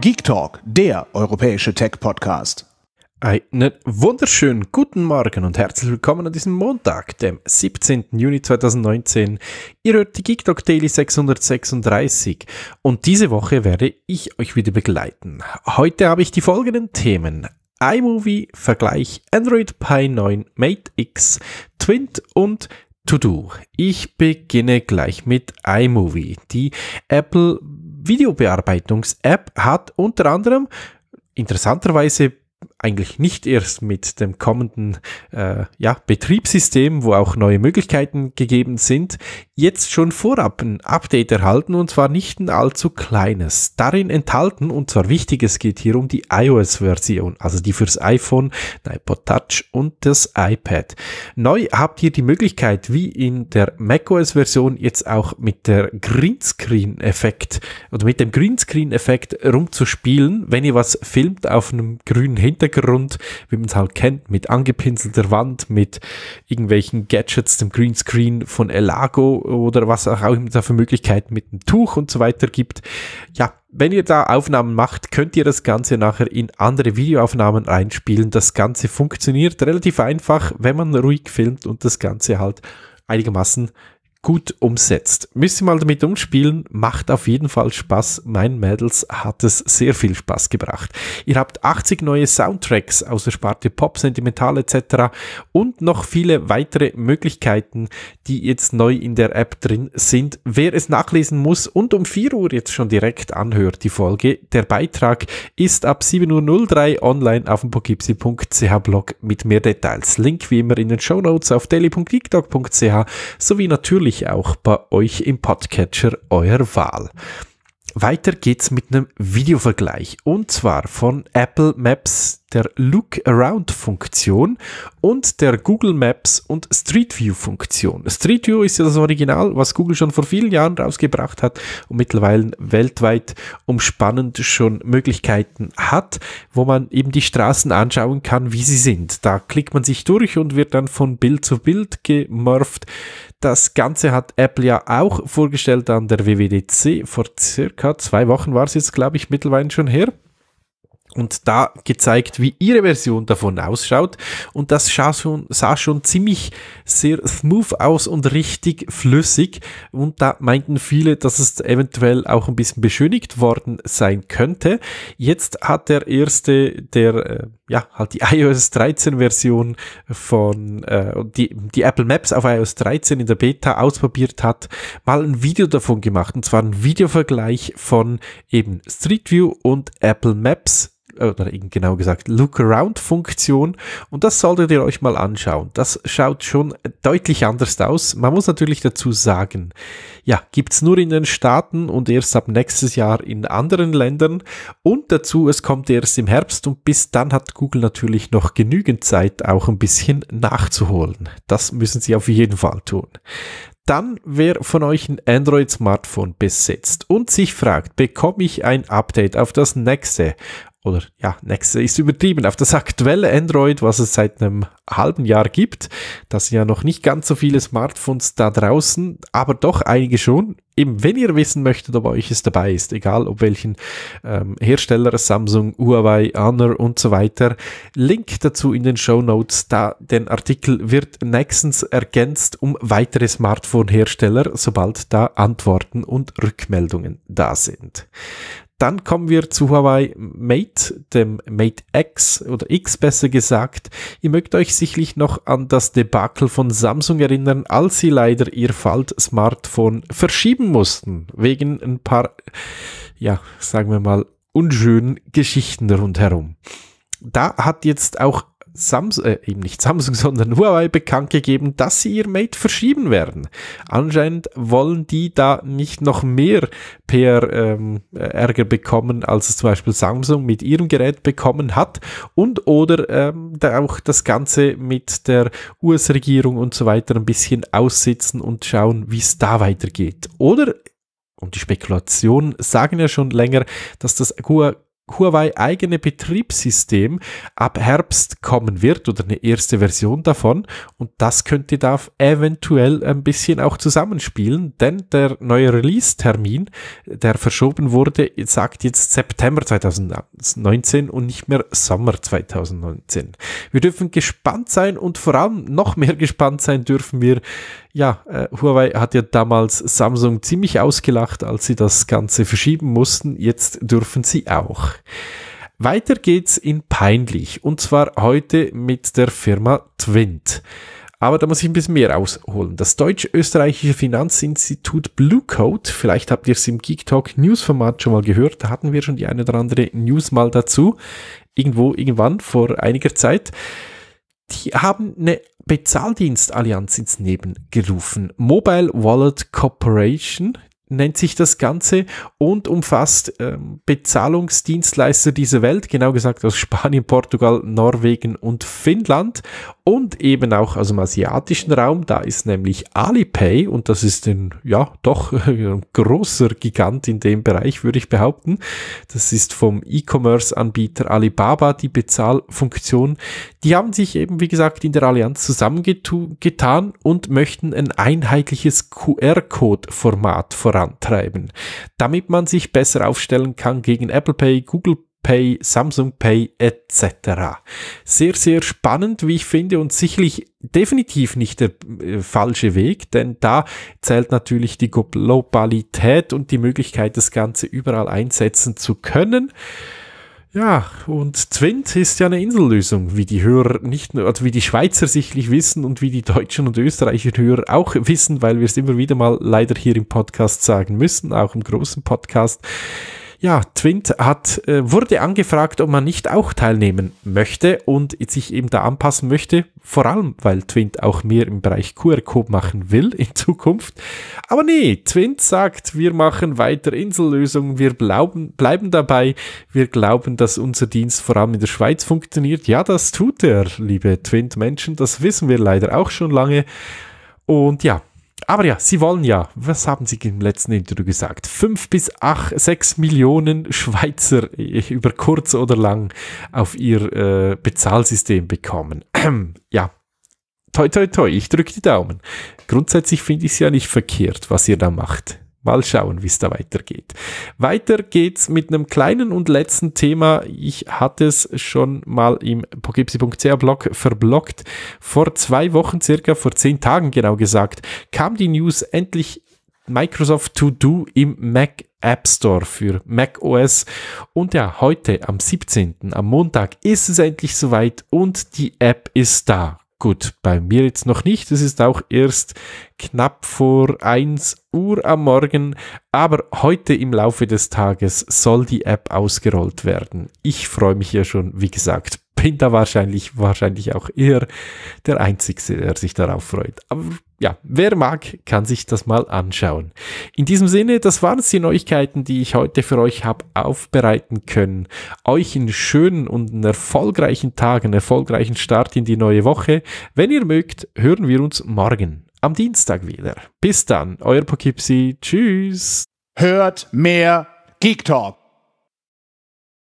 Geek Talk, der europäische Tech-Podcast. Einen wunderschönen guten Morgen und herzlich willkommen an diesem Montag, dem 17. Juni 2019. Ihr hört die Geek Talk Daily 636 und diese Woche werde ich euch wieder begleiten. Heute habe ich die folgenden Themen. iMovie, Vergleich, Android Pie 9, Mate X, Twint und To Do. Ich beginne gleich mit iMovie. Die Apple Videobearbeitungs-App hat unter anderem interessanterweise eigentlich nicht erst mit dem kommenden äh, ja, Betriebssystem, wo auch neue Möglichkeiten gegeben sind, jetzt schon vorab ein Update erhalten und zwar nicht ein allzu kleines. Darin enthalten, und zwar wichtig, es geht hier um die iOS-Version, also die fürs iPhone, iPod Touch und das iPad. Neu habt ihr die Möglichkeit, wie in der macOS-Version jetzt auch mit der Greenscreen-Effekt oder mit dem Greenscreen-Effekt rumzuspielen, wenn ihr was filmt auf einem grünen Hintergrund Hintergrund, wie man es halt kennt, mit angepinselter Wand, mit irgendwelchen Gadgets, dem Greenscreen von Elago oder was auch immer da für Möglichkeiten mit einem Tuch und so weiter gibt. Ja, wenn ihr da Aufnahmen macht, könnt ihr das Ganze nachher in andere Videoaufnahmen einspielen. Das Ganze funktioniert relativ einfach, wenn man ruhig filmt und das Ganze halt einigermaßen gut umsetzt. Müsst ihr mal damit umspielen, macht auf jeden Fall Spaß. Mein Mädels hat es sehr viel Spaß gebracht. Ihr habt 80 neue Soundtracks aus der Sparte Pop, Sentimental etc. und noch viele weitere Möglichkeiten, die jetzt neu in der App drin sind. Wer es nachlesen muss und um 4 Uhr jetzt schon direkt anhört, die Folge, der Beitrag ist ab 7.03 Uhr online auf dem pokipsi.ch Blog mit mehr Details. Link wie immer in den Show Notes auf daily.geekdog.ch sowie natürlich natürlich auch bei euch im Podcatcher eurer Wahl. Weiter geht's mit einem Videovergleich und zwar von Apple Maps, der Look Around Funktion und der Google Maps und Street View Funktion. Street View ist ja das Original, was Google schon vor vielen Jahren rausgebracht hat und mittlerweile weltweit umspannend schon Möglichkeiten hat, wo man eben die Straßen anschauen kann, wie sie sind. Da klickt man sich durch und wird dann von Bild zu Bild gemurft. Das Ganze hat Apple ja auch vorgestellt an der WWDC vor circa zwei Wochen war es jetzt, glaube ich, mittlerweile schon her und da gezeigt, wie ihre Version davon ausschaut. Und das sah schon, sah schon ziemlich sehr smooth aus und richtig flüssig. Und da meinten viele, dass es eventuell auch ein bisschen beschönigt worden sein könnte. Jetzt hat der erste, der Äh, ja, halt die iOS 13 Version von, äh, die, die Apple Maps auf iOS 13 in der Beta ausprobiert hat, mal ein Video davon gemacht. Und zwar ein Videovergleich von eben Street View und Apple Maps äh, oder genau gesagt lookaround funktion und das solltet ihr euch mal anschauen. Das schaut schon deutlich anders aus. Man muss natürlich dazu sagen, ja, gibt es nur in den Staaten und erst ab nächstes Jahr in anderen Ländern und dazu, es kommt erst im Herbst und bis dann hat Google natürlich noch genügend Zeit, auch ein bisschen nachzuholen. Das müssen sie auf jeden Fall tun. Dann, wer von euch ein Android-Smartphone besitzt und sich fragt, bekomme ich ein Update auf das nächste oder ja, Nexe ist übertrieben, auf das aktuelle Android, was es seit einem halben Jahr gibt. Das sind ja noch nicht ganz so viele Smartphones da draußen, aber doch einige schon. Eben, wenn ihr wissen möchtet, ob euch es dabei ist, egal ob welchen ähm, Hersteller, Samsung, Huawei, Honor und so weiter, Link dazu in den Show Notes, da den Artikel wird nächstens ergänzt um weitere Smartphone-Hersteller, sobald da Antworten und Rückmeldungen da sind. Dann kommen wir zu Huawei Mate, dem Mate X oder X besser gesagt. Ihr mögt euch sicherlich noch an das Debakel von Samsung erinnern, als sie leider ihr Falt-Smartphone verschieben mussten, wegen ein paar, ja, sagen wir mal, unschönen Geschichten rundherum. Da hat jetzt auch Samsung, äh, eben nicht Samsung, sondern Huawei bekannt gegeben, dass sie ihr Mate verschieben werden. Anscheinend wollen die da nicht noch mehr per ähm, Ärger bekommen, als es zum Beispiel Samsung mit ihrem Gerät bekommen hat und oder ähm, da auch das Ganze mit der US-Regierung und so weiter ein bisschen aussitzen und schauen, wie es da weitergeht. Oder und die Spekulationen sagen ja schon länger, dass das Huawei eigene Betriebssystem ab Herbst kommen wird oder eine erste Version davon und das könnte da eventuell ein bisschen auch zusammenspielen, denn der neue Release-Termin, der verschoben wurde, sagt jetzt September 2019 und nicht mehr Sommer 2019. Wir dürfen gespannt sein und vor allem noch mehr gespannt sein dürfen wir. Ja, äh, Huawei hat ja damals Samsung ziemlich ausgelacht, als sie das Ganze verschieben mussten. Jetzt dürfen sie auch. Weiter geht's in peinlich und zwar heute mit der Firma Twint. Aber da muss ich ein bisschen mehr ausholen. Das deutsch-österreichische Finanzinstitut Bluecoat, vielleicht habt ihr es im Geek Talk News Format schon mal gehört, da hatten wir schon die eine oder andere News mal dazu. Irgendwo, irgendwann, vor einiger Zeit. Die haben eine Bezahldienstallianz ins Leben gerufen. Mobile Wallet Corporation nennt sich das Ganze und umfasst ähm, Bezahlungsdienstleister dieser Welt, genau gesagt aus Spanien, Portugal, Norwegen und Finnland und eben auch aus dem asiatischen Raum. Da ist nämlich Alipay und das ist ein, ja, doch ein großer Gigant in dem Bereich, würde ich behaupten. Das ist vom E-Commerce-Anbieter Alibaba die Bezahlfunktion. Die haben sich eben, wie gesagt, in der Allianz zusammengetan und möchten ein einheitliches QR-Code-Format vorantreiben, damit man sich besser aufstellen kann gegen Apple Pay, Google Pay, Samsung Pay etc. Sehr, sehr spannend, wie ich finde, und sicherlich definitiv nicht der äh, falsche Weg, denn da zählt natürlich die Globalität und die Möglichkeit, das Ganze überall einsetzen zu können. Ja, und Twint ist ja eine Insellösung, wie die Hörer nicht nur, also wie die Schweizer sicherlich wissen und wie die deutschen und österreichischen Hörer auch wissen, weil wir es immer wieder mal leider hier im Podcast sagen müssen, auch im großen Podcast ja, Twint hat, äh, wurde angefragt, ob man nicht auch teilnehmen möchte und sich eben da anpassen möchte, vor allem, weil Twint auch mehr im Bereich QR-Code machen will in Zukunft. Aber nee, Twint sagt, wir machen weiter Insellösungen, wir bleiben, bleiben dabei, wir glauben, dass unser Dienst vor allem in der Schweiz funktioniert. Ja, das tut er, liebe Twint-Menschen, das wissen wir leider auch schon lange. Und ja, aber ja, sie wollen ja, was haben sie im letzten Interview gesagt? Fünf bis acht, sechs Millionen Schweizer äh, über kurz oder lang auf ihr äh, Bezahlsystem bekommen. ja, toi, toi, toi, ich drücke die Daumen. Grundsätzlich finde ich es ja nicht verkehrt, was ihr da macht. Mal schauen, wie es da weitergeht. Weiter geht's mit einem kleinen und letzten Thema. Ich hatte es schon mal im pogipsi.ch Blog verblockt. Vor zwei Wochen circa, vor zehn Tagen genau gesagt, kam die News endlich Microsoft To Do im Mac App Store für Mac OS. Und ja, heute am 17. am Montag ist es endlich soweit und die App ist da. Gut, bei mir jetzt noch nicht. Es ist auch erst knapp vor 1 Uhr am Morgen, aber heute im Laufe des Tages soll die App ausgerollt werden. Ich freue mich ja schon, wie gesagt, bin da wahrscheinlich, wahrscheinlich auch eher der Einzige, der sich darauf freut. Aber ja, wer mag, kann sich das mal anschauen. In diesem Sinne, das waren es die Neuigkeiten, die ich heute für euch habe aufbereiten können. Euch einen schönen und einen erfolgreichen Tag, einen erfolgreichen Start in die neue Woche. Wenn ihr mögt, hören wir uns morgen am Dienstag wieder. Bis dann, euer Pokipsi. Tschüss. Hört mehr Geek Talk.